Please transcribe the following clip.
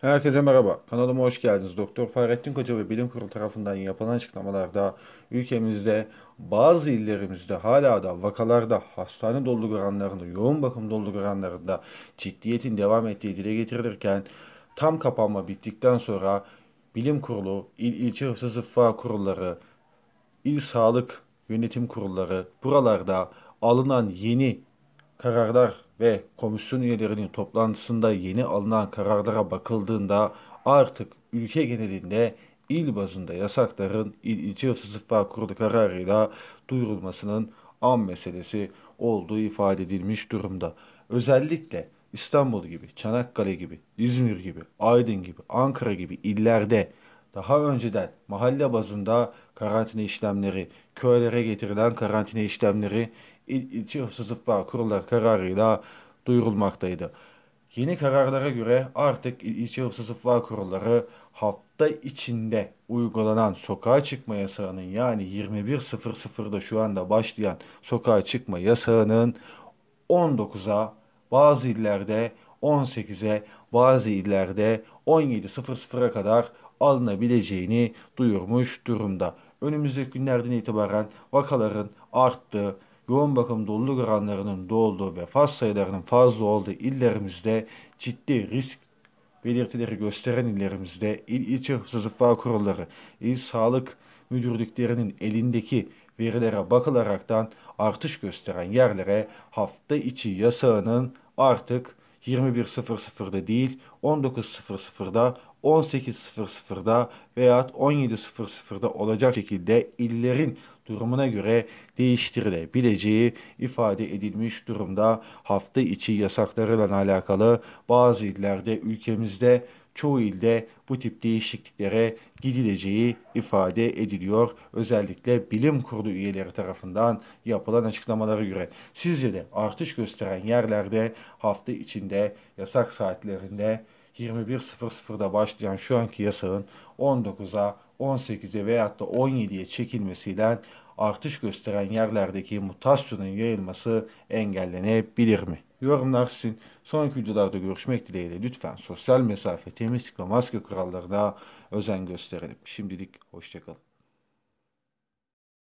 Herkese merhaba. Kanalıma hoş geldiniz. Doktor Fahrettin Koca ve Bilim Kurulu tarafından yapılan açıklamalarda ülkemizde bazı illerimizde hala da vakalarda hastane doluluk yoğun bakım doluluk ciddiyetin devam ettiği dile getirilirken tam kapanma bittikten sonra Bilim Kurulu, il ilçe hıfzı zıffa kurulları, il sağlık yönetim kurulları buralarda alınan yeni kararlar ve komisyon üyelerinin toplantısında yeni alınan kararlara bakıldığında artık ülke genelinde il bazında yasakların il ilçe sıfır kurulu kararıyla duyurulmasının an meselesi olduğu ifade edilmiş durumda. Özellikle İstanbul gibi, Çanakkale gibi, İzmir gibi, Aydın gibi, Ankara gibi illerde daha önceden mahalle bazında karantina işlemleri, köylere getirilen karantina işlemleri İl İlçe Sıfır Kurulları kararıyla duyurulmaktaydı. Yeni kararlara göre artık ilçe hıfzı sıfır kurulları hafta içinde uygulanan sokağa çıkma yasağının yani 21.00'da şu anda başlayan sokağa çıkma yasağının 19'a bazı illerde 18'e bazı illerde 17.00'a kadar alınabileceğini duyurmuş durumda. Önümüzdeki günlerden itibaren vakaların arttığı, yoğun bakım doluluk oranlarının dolduğu ve faz sayılarının fazla olduğu illerimizde ciddi risk belirtileri gösteren illerimizde il ilçe hıfzı kurulları, il sağlık müdürlüklerinin elindeki verilere bakılaraktan artış gösteren yerlere hafta içi yasağının artık 21.00'da değil 19.00'da 18.00'da veya 17.00'da olacak şekilde illerin durumuna göre değiştirilebileceği ifade edilmiş durumda. Hafta içi yasaklarla alakalı bazı illerde ülkemizde çoğu ilde bu tip değişikliklere gidileceği ifade ediliyor. Özellikle bilim kurulu üyeleri tarafından yapılan açıklamalara göre. Sizce de artış gösteren yerlerde hafta içinde yasak saatlerinde 21.00'da başlayan şu anki yasağın 19'a, 18'e veyahut da 17'ye çekilmesiyle artış gösteren yerlerdeki mutasyonun yayılması engellenebilir mi? Yorumlar sizin. Sonraki videolarda görüşmek dileğiyle lütfen sosyal mesafe, temizlik ve maske kurallarına özen gösterelim. Şimdilik hoşçakalın.